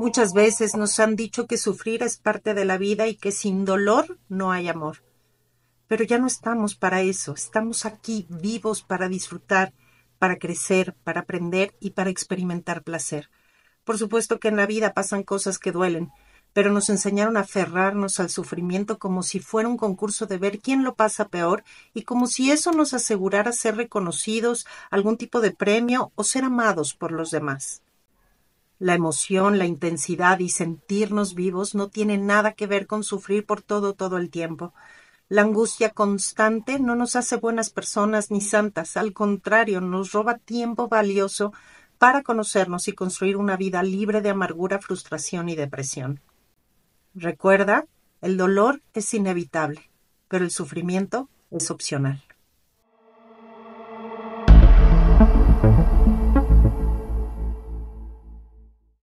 Muchas veces nos han dicho que sufrir es parte de la vida y que sin dolor no hay amor. Pero ya no estamos para eso, estamos aquí vivos para disfrutar, para crecer, para aprender y para experimentar placer. Por supuesto que en la vida pasan cosas que duelen, pero nos enseñaron a aferrarnos al sufrimiento como si fuera un concurso de ver quién lo pasa peor y como si eso nos asegurara ser reconocidos, algún tipo de premio o ser amados por los demás. La emoción, la intensidad y sentirnos vivos no tiene nada que ver con sufrir por todo todo el tiempo. La angustia constante no nos hace buenas personas ni santas, al contrario, nos roba tiempo valioso para conocernos y construir una vida libre de amargura, frustración y depresión. Recuerda, el dolor es inevitable, pero el sufrimiento es opcional.